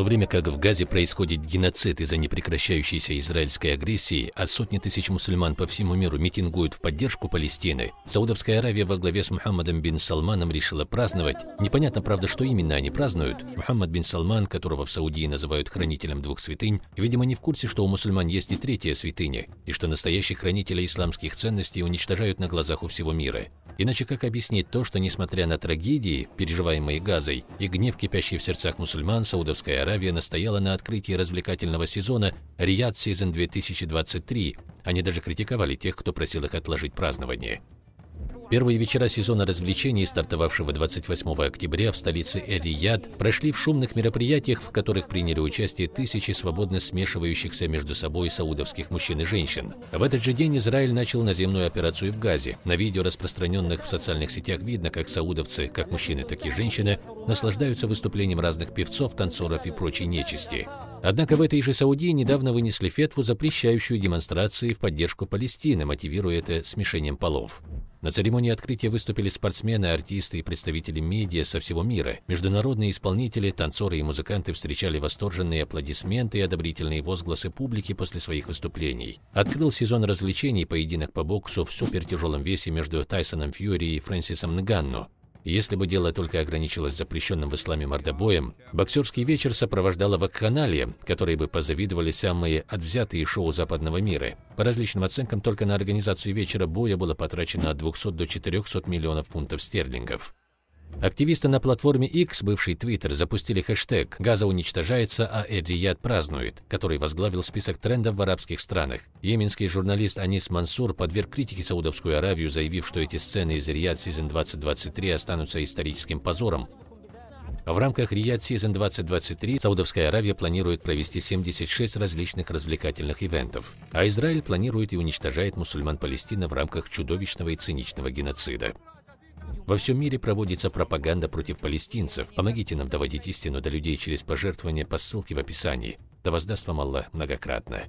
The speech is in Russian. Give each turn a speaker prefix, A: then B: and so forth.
A: то время как в Газе происходит геноцид из-за непрекращающейся израильской агрессии, а сотни тысяч мусульман по всему миру митингуют в поддержку Палестины, Саудовская Аравия во главе с Мухаммадом бин Салманом решила праздновать. Непонятно, правда, что именно они празднуют. Мухаммад бин Салман, которого в Саудии называют хранителем двух святынь, видимо, не в курсе, что у мусульман есть и третья святыня, и что настоящих хранителей исламских ценностей уничтожают на глазах у всего мира. Иначе как объяснить то, что несмотря на трагедии, переживаемые Газой, и гнев, кипящий в сердцах мусульман, Саудовская Аравия настояла на открытии развлекательного сезона «Риад Сезон 2023», они даже критиковали тех, кто просил их отложить празднование. Первые вечера сезона развлечений, стартовавшего 28 октября в столице эр прошли в шумных мероприятиях, в которых приняли участие тысячи свободно смешивающихся между собой саудовских мужчин и женщин. В этот же день Израиль начал наземную операцию в Газе. На видео, распространенных в социальных сетях, видно, как саудовцы, как мужчины, так и женщины, наслаждаются выступлением разных певцов, танцоров и прочей нечисти. Однако в этой же Саудии недавно вынесли фетву, запрещающую демонстрации в поддержку Палестины, мотивируя это смешением полов. На церемонии открытия выступили спортсмены, артисты и представители медиа со всего мира. Международные исполнители, танцоры и музыканты встречали восторженные аплодисменты и одобрительные возгласы публики после своих выступлений. Открыл сезон развлечений поединок по боксу в супертяжелом весе между Тайсоном Фьюри и Фрэнсисом Нганну. Если бы дело только ограничилось запрещенным в исламе мордобоем, боксерский вечер сопровождало вакханалия, которые бы позавидовали самые отвзятые шоу западного мира. По различным оценкам, только на организацию вечера боя было потрачено от 200 до 400 миллионов фунтов стерлингов. Активисты на платформе X, бывший Twitter, запустили хэштег «Газа уничтожается, а эль празднует», который возглавил список трендов в арабских странах. Йеменский журналист Анис Мансур подверг критике Саудовскую Аравию, заявив, что эти сцены из «Рияд Season 2023» останутся историческим позором. В рамках «Рияд Season 2023» Саудовская Аравия планирует провести 76 различных развлекательных ивентов, а Израиль планирует и уничтожает мусульман Палестины в рамках чудовищного и циничного геноцида. Во всем мире проводится пропаганда против палестинцев. Помогите нам доводить истину до людей через пожертвования по ссылке в описании. Да воздаст вам Аллах многократно.